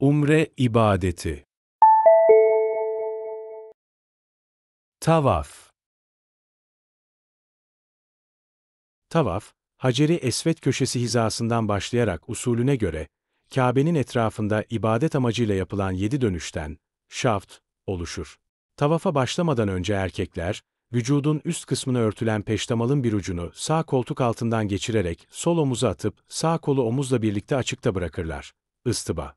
Umre ibadeti Tavaf Tavaf, Haceri Esvet köşesi hizasından başlayarak usulüne göre, Kabe'nin etrafında ibadet amacıyla yapılan yedi dönüşten, şaft, oluşur. Tavafa başlamadan önce erkekler, vücudun üst kısmını örtülen peştemalın bir ucunu sağ koltuk altından geçirerek sol omuzu atıp sağ kolu omuzla birlikte açıkta bırakırlar. Istıba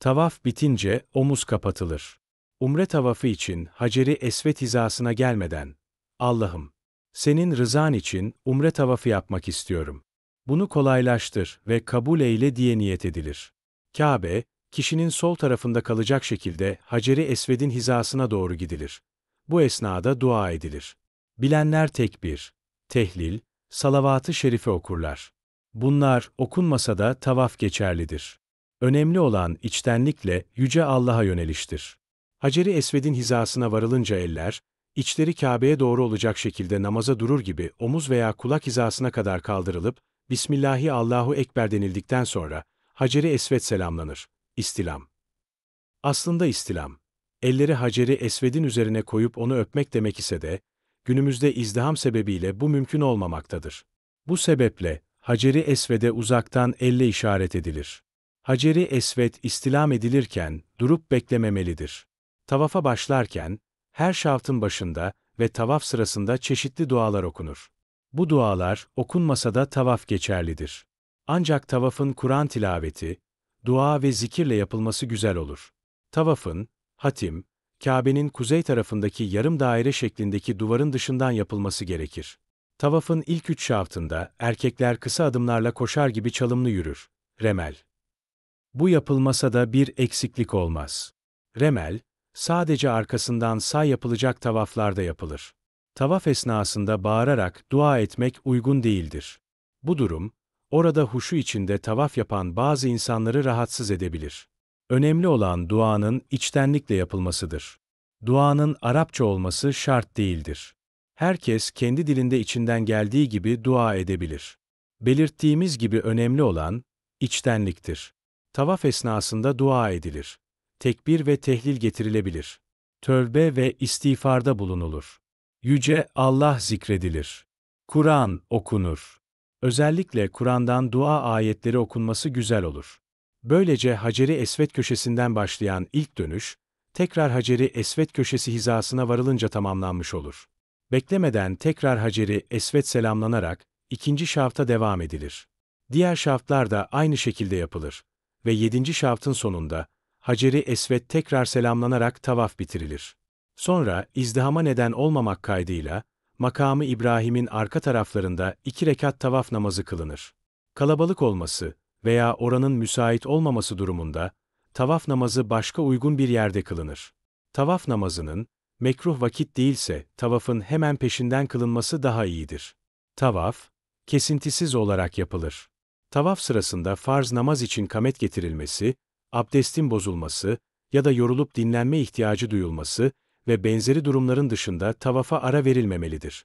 Tavaf bitince omuz kapatılır. Umre tavafı için Haceri Esvet hizasına gelmeden, Allah'ım, senin rızan için umre tavafı yapmak istiyorum. Bunu kolaylaştır ve kabul eyle diye niyet edilir. Kabe, kişinin sol tarafında kalacak şekilde Haceri Esved'in hizasına doğru gidilir. Bu esnada dua edilir. Bilenler tekbir, tehlil, salavat-ı şerife okurlar. Bunlar okunmasa da tavaf geçerlidir. Önemli olan içtenlikle yüce Allah'a yöneliştir. Haceri Esved'in hizasına varılınca eller, içleri Kabe'ye doğru olacak şekilde namaza durur gibi omuz veya kulak hizasına kadar kaldırılıp, Bismillahi Allahu Ekber denildikten sonra Haceri Esved selamlanır. İstilam. Aslında istilam, elleri Haceri Esved'in üzerine koyup onu öpmek demek ise de, günümüzde izdiham sebebiyle bu mümkün olmamaktadır. Bu sebeple Haceri Esved'e uzaktan elle işaret edilir. Haceri Esvet istilam edilirken durup beklememelidir. Tavafa başlarken, her şaftın başında ve tavaf sırasında çeşitli dualar okunur. Bu dualar okunmasa da tavaf geçerlidir. Ancak tavafın Kur'an tilaveti, dua ve zikirle yapılması güzel olur. Tavafın, hatim, Kabe'nin kuzey tarafındaki yarım daire şeklindeki duvarın dışından yapılması gerekir. Tavafın ilk üç şaftında erkekler kısa adımlarla koşar gibi çalımlı yürür. Remel bu yapılmasa da bir eksiklik olmaz. Remel, sadece arkasından sağ yapılacak tavaflarda yapılır. Tavaf esnasında bağırarak dua etmek uygun değildir. Bu durum, orada huşu içinde tavaf yapan bazı insanları rahatsız edebilir. Önemli olan duanın içtenlikle yapılmasıdır. Duanın Arapça olması şart değildir. Herkes kendi dilinde içinden geldiği gibi dua edebilir. Belirttiğimiz gibi önemli olan içtenliktir. Tavaf esnasında dua edilir. Tekbir ve tehlil getirilebilir. Tövbe ve istiğfarda bulunulur. Yüce Allah zikredilir. Kur'an okunur. Özellikle Kur'an'dan dua ayetleri okunması güzel olur. Böylece Haceri Esvet köşesinden başlayan ilk dönüş, tekrar Haceri Esvet köşesi hizasına varılınca tamamlanmış olur. Beklemeden tekrar Haceri Esvet selamlanarak ikinci şafta devam edilir. Diğer şaftlar da aynı şekilde yapılır ve yedinci şaftın sonunda Haceri Esvet tekrar selamlanarak tavaf bitirilir. Sonra izdihama neden olmamak kaydıyla makamı İbrahim'in arka taraflarında iki rekat tavaf namazı kılınır. Kalabalık olması veya oranın müsait olmaması durumunda tavaf namazı başka uygun bir yerde kılınır. Tavaf namazının mekruh vakit değilse tavafın hemen peşinden kılınması daha iyidir. Tavaf kesintisiz olarak yapılır. Tavaf sırasında farz namaz için kamet getirilmesi, abdestin bozulması ya da yorulup dinlenme ihtiyacı duyulması ve benzeri durumların dışında tavafa ara verilmemelidir.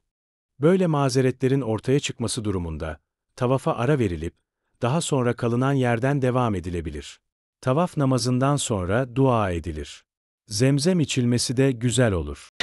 Böyle mazeretlerin ortaya çıkması durumunda, tavafa ara verilip, daha sonra kalınan yerden devam edilebilir. Tavaf namazından sonra dua edilir. Zemzem içilmesi de güzel olur.